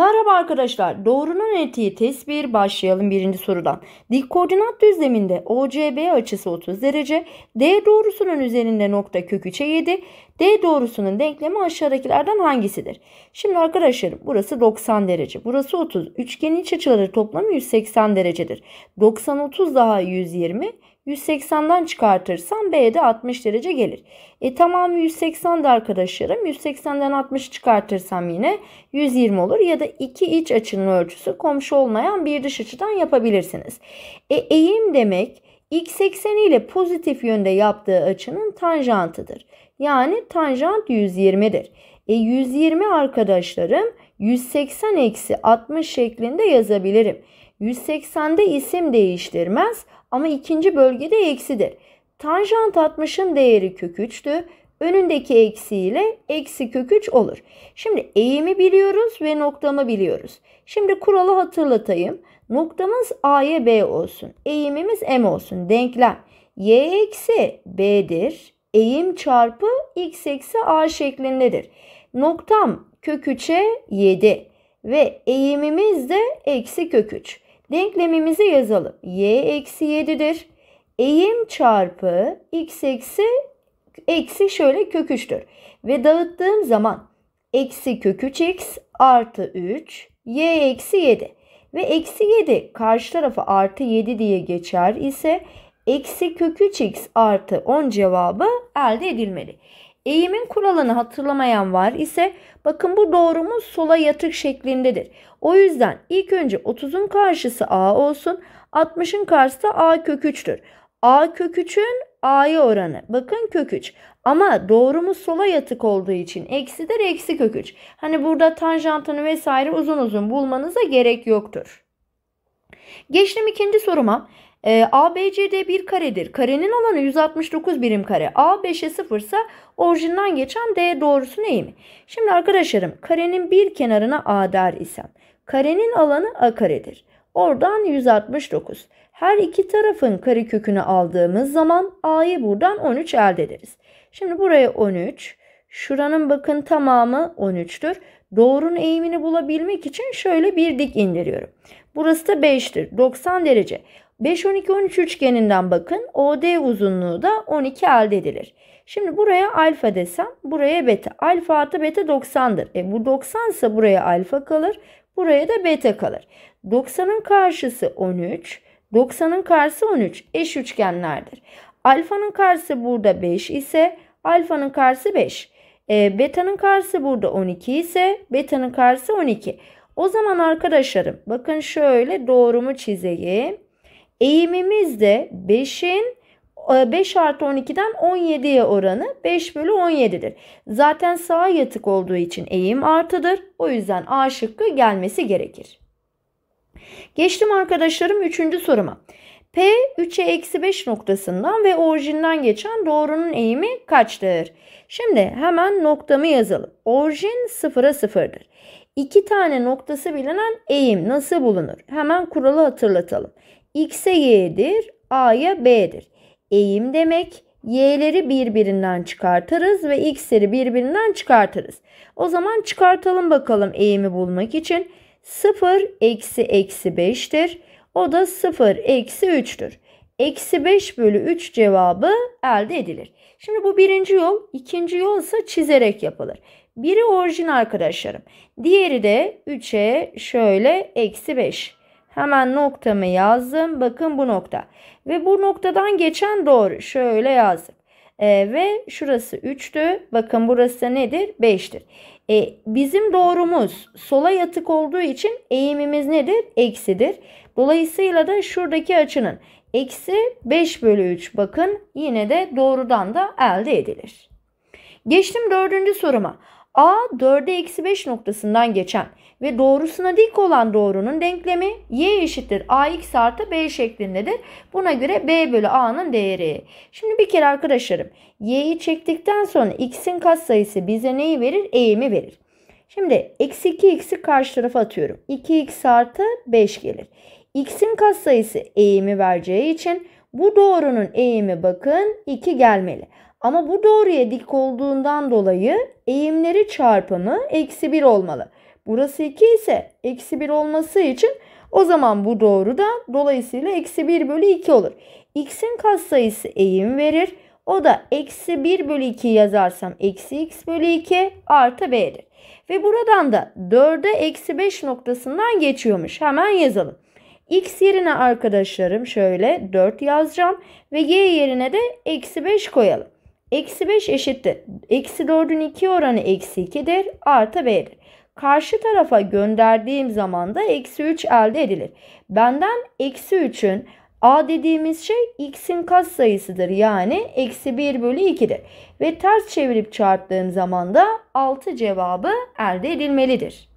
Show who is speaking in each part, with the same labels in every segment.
Speaker 1: Merhaba arkadaşlar. Doğrunun etiği test 1 başlayalım birinci sorudan. Dik koordinat düzleminde OCB açısı 30 derece, D doğrusunun üzerinde nokta kök 3'e 7, D doğrusunun denklemi aşağıdakilerden hangisidir? Şimdi arkadaşlarım burası 90 derece, burası 30. Üçgenin iç açıları toplamı 180 derecedir. 90 30 daha 120 180'den çıkartırsam B'de 60 derece gelir. E tamamı 180'de arkadaşlarım. 180'den 60 çıkartırsam yine 120 olur. Ya da iki iç açının ölçüsü komşu olmayan bir dış açıdan yapabilirsiniz. E eğim demek x ekseni ile pozitif yönde yaptığı açının tanjantıdır. Yani tanjant 120'dir. E 120 arkadaşlarım 180 eksi 60 şeklinde yazabilirim. 180'de isim değiştirmez ama ikinci bölgede eksidir. Tanjant 60'ın değeri kök 3'tü. Önündeki eksiyle eksi kök 3 olur. Şimdi eğimi biliyoruz ve noktamı biliyoruz. Şimdi kuralı hatırlatayım. Noktamız A'ya B olsun. Eğimimiz M olsun. Denklem Y eksi B'dir. Eğim çarpı X eksi A şeklindedir. Noktam kök 3'e 7 ve eğimimiz de eksi kök 3. Denklemimizi yazalım. y eksi 7'dir. Eğim çarpı x eksi eksi şöyle kök 3'tür. Ve dağıttığım zaman eksi kök 3x artı 3 y eksi 7. Ve eksi 7 karşı tarafı artı 7 diye geçer ise eksi kök 3x artı 10 cevabı elde edilmeli. Eğimin kuralını hatırlamayan var ise bakın bu doğrumuz sola yatık şeklindedir. O yüzden ilk önce 30'un karşısı A olsun. 60'ın karşısı A kök 3'tür. A kök 3'ün A'ya oranı. Bakın kök 3. Ama doğrumuz sola yatık olduğu için eksidir eksi kök 3. Hani burada tanjantını vesaire uzun uzun bulmanıza gerek yoktur. Geçtim ikinci soruma. E, ee, ABCD bir karedir. Karenin alanı 169 birim kare. A 5'e 0 ise orijinden geçen D doğrusunun eğimi. Şimdi arkadaşlarım karenin bir kenarına A der isem karenin alanı A karedir. Oradan 169. Her iki tarafın karekökünü aldığımız zaman A'yı buradan 13 elde ederiz. Şimdi buraya 13. Şuranın bakın tamamı 13'tür. Doğrunun eğimini bulabilmek için şöyle bir dik indiriyorum. Burası da 5'tir. 90 derece. 5-12-13 üçgeninden bakın. OD uzunluğu da 12 elde edilir. Şimdi buraya alfa desem buraya beta. Alfa artı beta 90'dır. E bu 90 ise buraya alfa kalır. Buraya da beta kalır. 90'ın karşısı 13. 90'ın karşısı 13. Eş üçgenlerdir. Alfanın karşısı burada 5 ise alfanın karşısı 5. E, beta'nın karşısı burada 12 ise beta'nın karşısı 12. O zaman arkadaşlarım bakın şöyle doğrumu çizeyim. Eğimimiz de 5'in 5 e, artı 12'den 17'ye oranı 5 bölü 17'dir. Zaten sağa yatık olduğu için eğim artıdır. O yüzden A şıkkı gelmesi gerekir. Geçtim arkadaşlarım 3. soruma. P 3'e eksi 5 noktasından ve orijinden geçen doğrunun eğimi kaçtır? Şimdi hemen noktamı yazalım. Orijin 0'a 0'dır. İki tane noktası bilinen eğim nasıl bulunur? Hemen kuralı hatırlatalım. X'e Y'dir, A'ya B'dir. Eğim demek y'leri birbirinden çıkartırız ve x'leri birbirinden çıkartırız. O zaman çıkartalım bakalım eğimi bulmak için. 0 eksi eksi 5'tir. O da 0 eksi 3'tür. Eksi 5 bölü 3 cevabı elde edilir. Şimdi bu birinci yol. ikinci yol ise çizerek yapılır. Biri orijin arkadaşlarım. Diğeri de 3'e şöyle eksi 5. Hemen noktamı yazdım. Bakın bu nokta. Ve bu noktadan geçen doğru. Şöyle yazdım. E, ve şurası 3'tü. Bakın burası nedir? 5'tir. E, bizim doğrumuz sola yatık olduğu için eğimimiz nedir? Eksidir. Dolayısıyla da şuradaki açının eksi 5 bölü 3 bakın yine de doğrudan da elde edilir. Geçtim dördüncü soruma. A 4'e eksi 5 noktasından geçen ve doğrusuna dik olan doğrunun denklemi y eşittir ax artı b şeklindedir. Buna göre b bölü a'nın değeri. Şimdi bir kere arkadaşlarım y'yi çektikten sonra x'in katsayısı bize neyi verir? Eğimi verir. Şimdi eksi 2x'i karşı tarafa atıyorum. 2x artı 5 gelir. x'in katsayısı eğimi vereceği için bu doğrunun eğimi bakın 2 gelmeli. Ama bu doğruya dik olduğundan dolayı eğimleri çarpımı eksi 1 olmalı. Burası 2 ise eksi 1 olması için o zaman bu doğru da dolayısıyla eksi 1 bölü 2 olur. X'in katsayısı eğim verir. O da eksi 1 bölü 2 yazarsam eksi x bölü 2 artı b verir. Ve buradan da 4'e eksi 5 noktasından geçiyormuş. Hemen yazalım. X yerine arkadaşlarım şöyle 4 yazacağım ve Y yerine de eksi 5 koyalım. Eksi 5 eşittir. Eksi 4'ün 2 oranı eksi 2'dir. Artı B'dir. Karşı tarafa gönderdiğim zaman da eksi 3 elde edilir. Benden eksi 3'ün A dediğimiz şey x'in kat sayısıdır. Yani eksi 1 bölü 2'dir. Ve ters çevirip çarptığım zaman da 6 cevabı elde edilmelidir.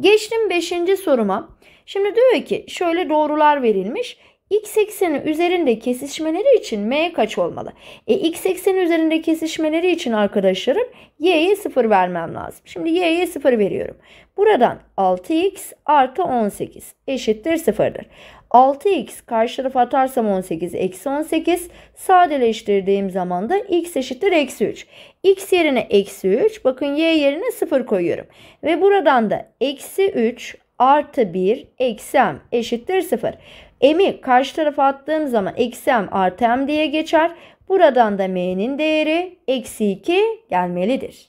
Speaker 1: Geçtim 5. soruma. Şimdi diyor ki şöyle doğrular verilmiş x ekseni üzerinde kesişmeleri için m kaç olmalı? E, x ekseni üzerinde kesişmeleri için arkadaşlarım y'ye 0 vermem lazım. Şimdi y'ye 0 veriyorum. Buradan 6x artı 18 eşittir 0'dır. 6x karşı tarafa atarsam 18 eksi 18 sadeleştirdiğim zaman da x eşittir eksi 3. x yerine eksi 3 bakın y yerine 0 koyuyorum. Ve buradan da eksi 3 artı 1 eksi m eşittir 0. M'i karşı tarafa attığım zaman eksi M artı M diye geçer. Buradan da M'nin değeri eksi 2 gelmelidir.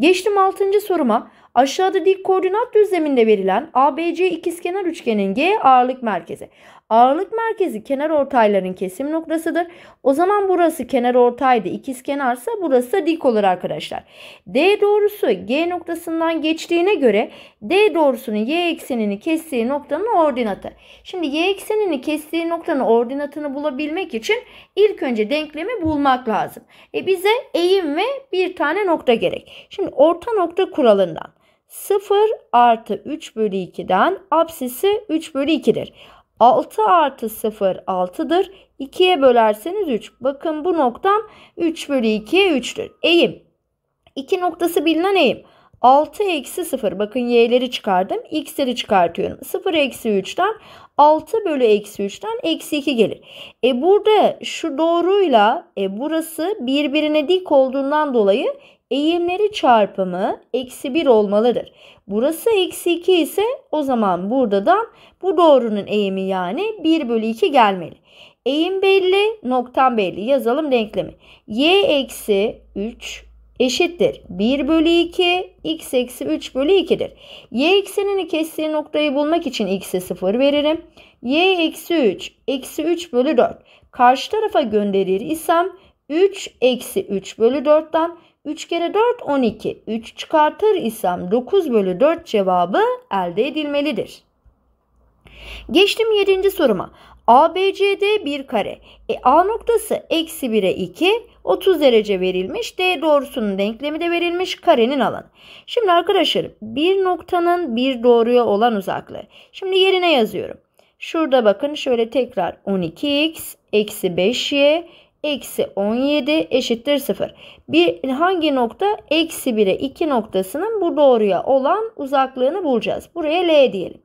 Speaker 1: Geçtim 6. soruma. Aşağıda dik koordinat düzleminde verilen ABC ikizkenar üçgenin G ağırlık merkezi. Ağırlık merkezi kenar ortayların kesim noktasıdır. O zaman burası kenar ortaydı. İkizkenarsa burası da dik olur arkadaşlar. D doğrusu G noktasından geçtiğine göre D doğrusunun Y eksenini kestiği noktanın ordinatı. Şimdi Y eksenini kestiği noktanın ordinatını bulabilmek için ilk önce denklemi bulmak lazım. E bize eğim ve bir tane nokta gerek. Şimdi orta nokta kuralından 0 artı 3 bölü 2'den absisi 3 bölü 2'dir. 6 artı 0 6'dır. 2'ye bölerseniz 3. Bakın bu noktam 3 bölü 2'ye 3'tür. Eğim. 2 noktası bilinen eğim. 6 eksi 0. Bakın y'leri çıkardım. x'leri çıkartıyorum. 0 eksi 3'ten 6 bölü eksi 3'ten eksi 2 gelir. E burada şu doğruyla e burası birbirine dik olduğundan dolayı eğimleri çarpımı eksi 1 olmalıdır. Burası eksi 2 ise o zaman buradan bu doğrunun eğimi yani 1 bölü 2 gelmeli. Eğim belli, noktam belli. Yazalım denklemi. Y eksi 3 eşittir. 1 bölü 2, x eksi 3 bölü 2'dir. Y eksenini kestiği noktayı bulmak için x'e 0 veririm. Y eksi 3, eksi 3 bölü 4. Karşı tarafa gönderir isem 3 eksi 3 bölü 4'ten 3 kere 4 12. 3 çıkartır isem 9 bölü 4 cevabı elde edilmelidir. Geçtim 7. soruma. ABCD bir kare. E, A noktası eksi 1'e 2, 30 derece verilmiş. D doğrusunun denklemi de verilmiş. Karenin alanı. Şimdi arkadaşlar bir noktanın bir doğruya olan uzaklığı. Şimdi yerine yazıyorum. Şurada bakın şöyle tekrar 12x eksi 5y eksi 17 eşittir 0. Bir, hangi nokta? Eksi 1'e 2 noktasının bu doğruya olan uzaklığını bulacağız. Buraya L diyelim.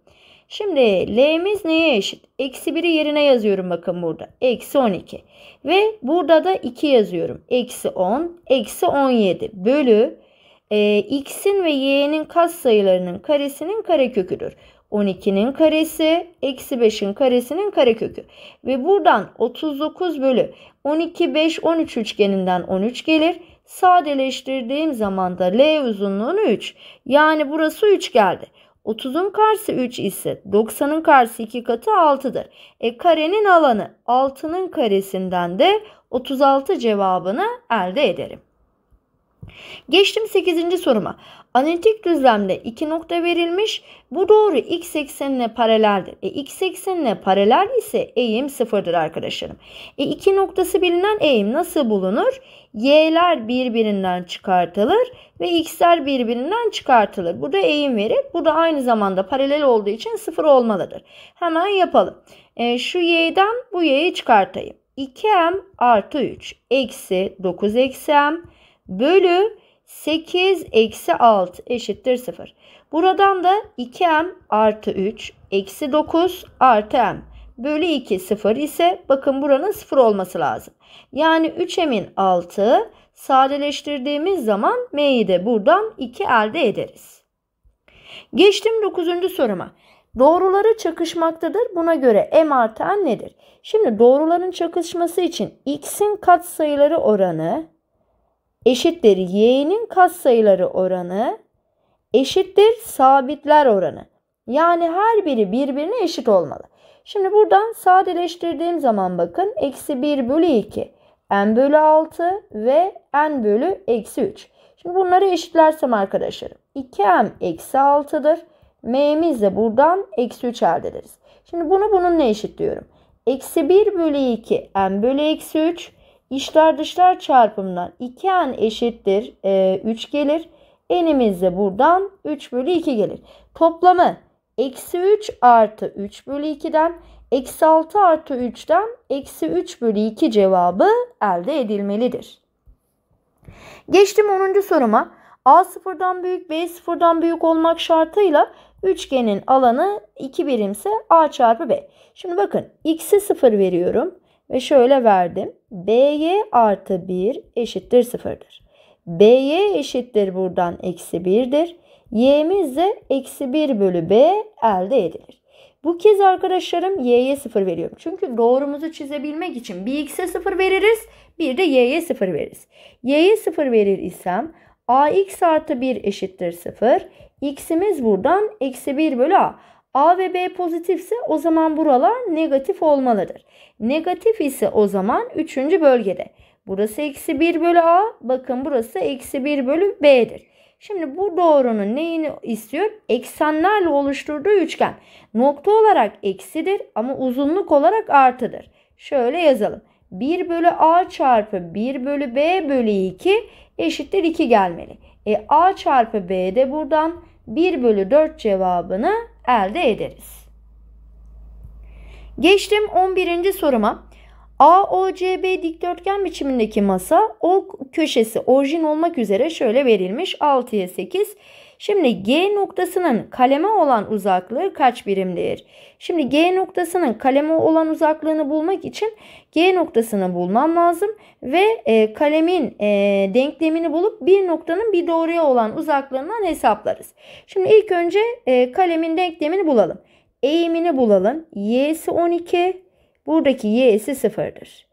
Speaker 1: Şimdi L'miz neye eşit? Eksi 1'i yerine yazıyorum bakın burada. Eksi 12. Ve burada da 2 yazıyorum. Eksi 10, eksi 17 bölü e, X'in ve Y'nin kas sayılarının karesinin kareköküdür. 12'nin karesi eksi 5'in karesinin karekökü. Ve buradan 39 bölü 12 5 13 üçgeninden 13 gelir. Sadeleştirdiğim zaman da L uzunluğunu 3. Yani burası 3 geldi. 30'un karşısı 3 ise 90'ın karşısı 2 katı 6'dır. E karenin alanı 6'nın karesinden de 36 cevabını elde ederim. Geçtim 8. soruma. Analitik düzlemde 2 nokta verilmiş. Bu doğru x eksenine paraleldir. E, x eksenine paralel ise eğim sıfırdır arkadaşlarım. E, iki noktası bilinen eğim nasıl bulunur? Y'ler birbirinden çıkartılır ve x'ler birbirinden çıkartılır. Bu da eğim verir. Bu da aynı zamanda paralel olduğu için sıfır olmalıdır. Hemen yapalım. E, şu y'den bu y'yi çıkartayım. 2m artı 3 eksi 9 eksi m bölü 8 eksi 6 eşittir 0. Buradan da 2m artı 3 eksi 9 artı m bölü 2 0 ise bakın buranın 0 olması lazım. Yani 3m'in 6 sadeleştirdiğimiz zaman m'yi de buradan 2 elde ederiz. Geçtim 9. soruma. Doğruları çakışmaktadır. Buna göre m artı n nedir? Şimdi doğruların çakışması için x'in katsayıları oranı eşittir y'nin sayıları oranı eşittir sabitler oranı. Yani her biri birbirine eşit olmalı. Şimdi buradan sadeleştirdiğim zaman bakın eksi 1 bölü 2, n bölü 6 ve n bölü eksi 3. Şimdi bunları eşitlersem arkadaşlarım 2m eksi 6'dır. m'miz de buradan eksi 3 elde ederiz. Şimdi bunu bununla eşitliyorum. Eksi 1 bölü 2 n bölü eksi 3 İşler dışlar çarpımından 2 n eşittir e, gelir. N'imiz buradan 3 bölü 2 gelir. Toplamı eksi 3 artı 3 bölü 2'den eksi 6 artı 3'ten eksi 3 bölü 2 cevabı elde edilmelidir. Geçtim 10. soruma. A sıfırdan büyük B sıfırdan büyük olmak şartıyla üçgenin alanı 2 birimse A çarpı B. Şimdi bakın x'i 0 veriyorum. Ve şöyle verdim. BY artı 1 eşittir 0'dır. BY eşittir buradan eksi 1'dir. Y'miz de eksi 1 bölü B elde edilir. Bu kez arkadaşlarım y'ye 0 veriyorum. Çünkü doğrumuzu çizebilmek için bir x'e 0 veririz bir de y'ye 0 veririz. y'ye 0 verir isem ax artı 1 eşittir 0. x'imiz buradan eksi 1 bölü a. A ve B pozitifse o zaman buralar negatif olmalıdır. Negatif ise o zaman 3. bölgede. Burası eksi 1 bölü A. Bakın burası eksi 1 bölü B'dir. Şimdi bu doğrunun neyini istiyor? Eksenlerle oluşturduğu üçgen. Nokta olarak eksidir ama uzunluk olarak artıdır. Şöyle yazalım. 1 bölü A çarpı 1 bölü B bölü 2 eşittir 2 gelmeli. E A çarpı B de buradan 1 bölü 4 cevabını elde ederiz. Geçtim 11. soruma. AOCB dikdörtgen biçimindeki masa O köşesi orijin olmak üzere şöyle verilmiş 6'ya 8 Şimdi G noktasının kaleme olan uzaklığı kaç birimdir? Şimdi G noktasının kaleme olan uzaklığını bulmak için G noktasını bulmam lazım ve e, kalemin e, denklemini bulup bir noktanın bir doğruya olan uzaklığından hesaplarız. Şimdi ilk önce e, kalemin denklemini bulalım. Eğimini bulalım. Y'si 12, buradaki y'si 0'dır.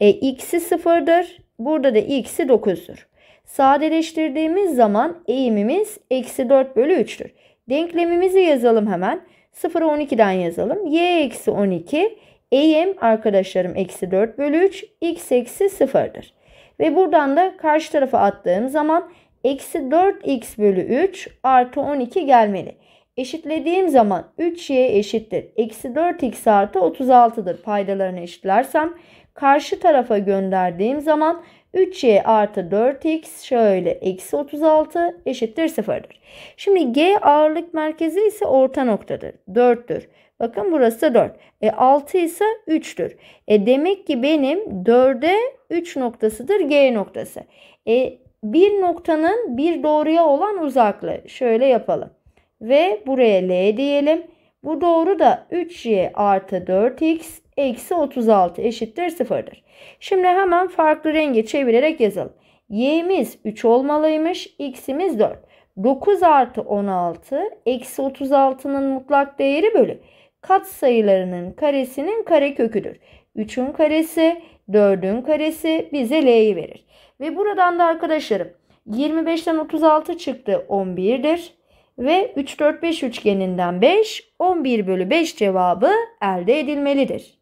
Speaker 1: E, x'i 0'dır. Burada da x'i 9'dur. Sadeleştirdiğimiz zaman eğimimiz eksi 4 bölü 3'tür. Denklemimizi yazalım hemen. 0'a 12'den yazalım. Y eksi 12 eğim arkadaşlarım eksi 4 bölü 3 x eksi 0'dır. Ve buradan da karşı tarafa attığım zaman eksi 4x bölü 3 artı 12 gelmeli. Eşitlediğim zaman 3y eşittir. Eksi 4x artı 36'dır paydalarını eşitlersem. Karşı tarafa gönderdiğim zaman 3y artı 4x şöyle eksi 36 eşittir 0'dır. Şimdi g ağırlık merkezi ise orta noktadır. 4'tür. Bakın burası da 4. E 6 ise 3'tür. E demek ki benim 4'e 3 noktasıdır G noktası. E bir noktanın bir doğruya olan uzaklığı. Şöyle yapalım. Ve buraya L diyelim. Bu doğru da 3y artı 4x eksi 36 eşittir 0'dır. Şimdi hemen farklı renge çevirerek yazalım. Y'miz 3 olmalıymış. X'imiz 4. 9 artı 16 eksi 36'nın mutlak değeri bölü. Kat sayılarının karesinin kareköküdür. 3'ün karesi 4'ün karesi bize L'yi verir. Ve buradan da arkadaşlarım 25'ten 36 çıktı 11'dir. Ve 3 4 5 üçgeninden 5 11 bölü 5 cevabı elde edilmelidir.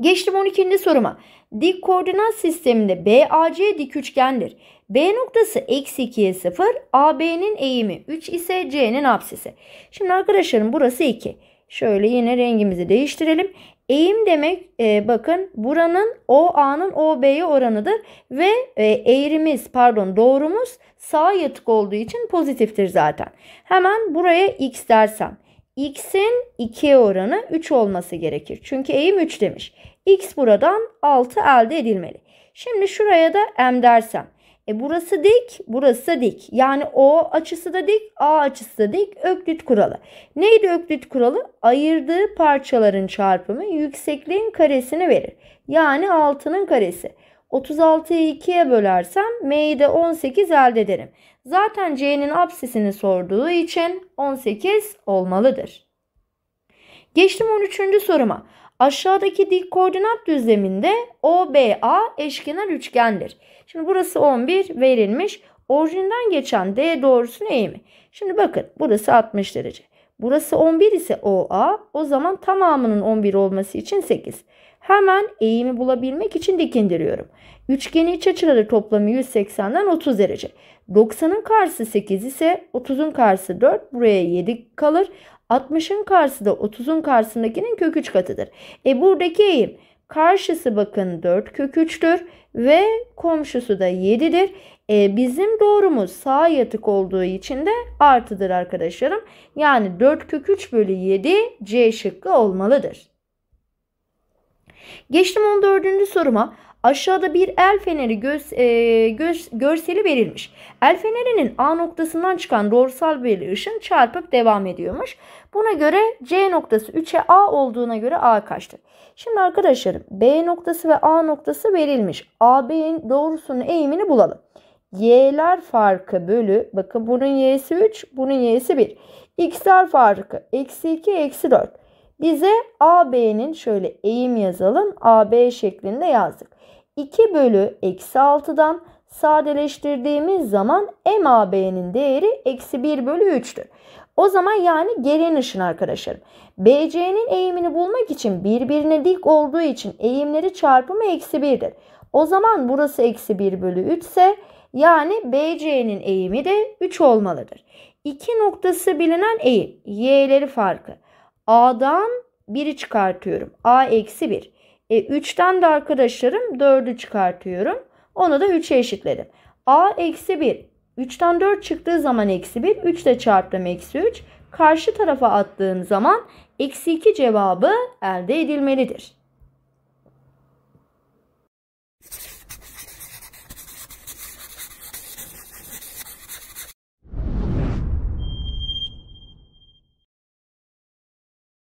Speaker 1: Geçtim 12. soruma. Dik koordinat sisteminde BAC dik üçgendir. B noktası eksi 2'ye 0, AB'nin eğimi 3 ise C'nin absisi. Şimdi arkadaşlarım burası 2. Şöyle yine rengimizi değiştirelim. Eğim demek e, bakın buranın OA'nın OB'ye oranıdır ve e, eğrimiz pardon doğrumuz sağ yatık olduğu için pozitiftir zaten. Hemen buraya x dersem x'in 2'ye oranı 3 olması gerekir. Çünkü eğim 3 demiş. x buradan 6 elde edilmeli. Şimdi şuraya da m dersem. E burası dik, burası da dik. Yani O açısı da dik, A açısı da dik. Öklit kuralı. Neydi öklit kuralı? Ayırdığı parçaların çarpımı yüksekliğin karesini verir. Yani altının karesi. 36'yı 2'ye bölersem M'yi de 18 elde ederim. Zaten C'nin absisini sorduğu için 18 olmalıdır. Geçtim 13. soruma. Aşağıdaki dik koordinat düzleminde OBA eşkenar üçgendir. Şimdi burası 11 verilmiş. Orijinden geçen D doğrusunun eğimi. Şimdi bakın burası 60 derece. Burası 11 ise OA o zaman tamamının 11 olması için 8. Hemen eğimi bulabilmek için dikindiriyorum. Üçgeni iç açıları toplamı 180'den 30 derece. 90'ın karşısı 8 ise 30'un karşısı 4 buraya 7 kalır. 60'ın karşısı da 30'un karşısındakinin kök 3 katıdır. E buradaki eğim karşısı bakın 4 kök 3'tür ve komşusu da 7'dir. E, bizim doğrumuz sağ yatık olduğu için de artıdır arkadaşlarım. Yani 4 kök 3 bölü 7 C şıkkı olmalıdır. Geçtim 14. soruma. Aşağıda bir el feneri göz, e, göz, görseli verilmiş. El fenerinin A noktasından çıkan doğrusal bir ışın çarpıp devam ediyormuş. Buna göre C noktası 3'e A olduğuna göre A kaçtır? Şimdi arkadaşlarım B noktası ve A noktası verilmiş. AB'nin doğrusunun eğimini bulalım. Y'ler farkı bölü bakın bunun Y'si 3 bunun Y'si 1. X'ler farkı eksi 2 eksi 4. Bize AB'nin şöyle eğim yazalım. AB şeklinde yazdık. 2 bölü eksi 6'dan sadeleştirdiğimiz zaman MAB'nin değeri eksi 1 bölü 3'tür. O zaman yani gelen ışın arkadaşlarım. BC'nin eğimini bulmak için birbirine dik olduğu için eğimleri çarpımı eksi 1'dir. O zaman burası eksi 1 bölü 3 ise yani BC'nin eğimi de 3 olmalıdır. İki noktası bilinen eğim. Y'leri farkı. A'dan 1'i çıkartıyorum. A eksi 1. E, 3'ten de arkadaşlarım 4'ü çıkartıyorum. Onu da 3'e eşitledim. A eksi 1. 3'ten 4 çıktığı zaman eksi 1. 3 ile çarptım eksi 3. Karşı tarafa attığım zaman eksi 2 cevabı elde edilmelidir.